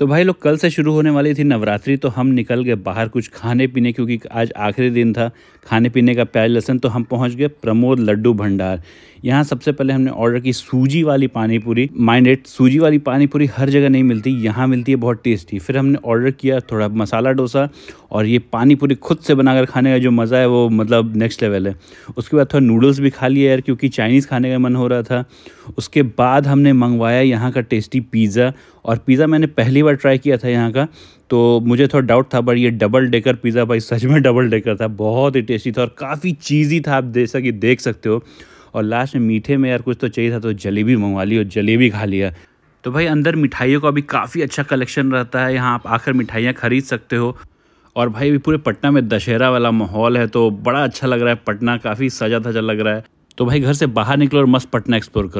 तो भाई लोग कल से शुरू होने वाली थी नवरात्रि तो हम निकल गए बाहर कुछ खाने पीने क्योंकि आज आखिरी दिन था खाने पीने का प्याज लहसन तो हम पहुंच गए प्रमोद लड्डू भंडार यहाँ सबसे पहले हमने ऑर्डर की सूजी वाली पानी पूरी माइंडेड सूजी वाली पानी पूरी हर जगह नहीं मिलती यहाँ मिलती है बहुत टेस्टी फिर हमने ऑर्डर किया थोड़ा मसाला डोसा और ये पानी पूरी खुद से बनाकर खाने का जो मज़ा है वो मतलब नेक्स्ट लेवल है उसके बाद थोड़ा नूडल्स भी खा लिए यार क्योंकि चाइनीज़ खाने का मन हो रहा था उसके बाद हमने मंगवाया यहाँ का टेस्टी पिज़्ज़ा और पिज़्ज़ा मैंने पहली बार ट्राई किया था यहाँ का तो मुझे थोड़ा डाउट था बट ये डबल डेकर पिज़्ज़ा भाई सच में डबल डेकर था बहुत ही टेस्टी था और काफ़ी चीज़ी था आप जैसा कि देख सकते हो और लास्ट में मीठे में यार कुछ तो चाहिए था तो जलेबी मंगवा ली और जलेबी खा लिया तो भाई अंदर मिठाइयों का भी काफ़ी अच्छा कलेक्शन रहता है यहाँ आप आकर मिठाइयाँ खरीद सकते हो और भाई भी पूरे पटना में दशहरा वाला माहौल है तो बड़ा अच्छा लग रहा है पटना काफ़ी सजा धजा लग रहा है तो भाई घर से बाहर निकलो और मस्त पटना एक्सप्लोर करो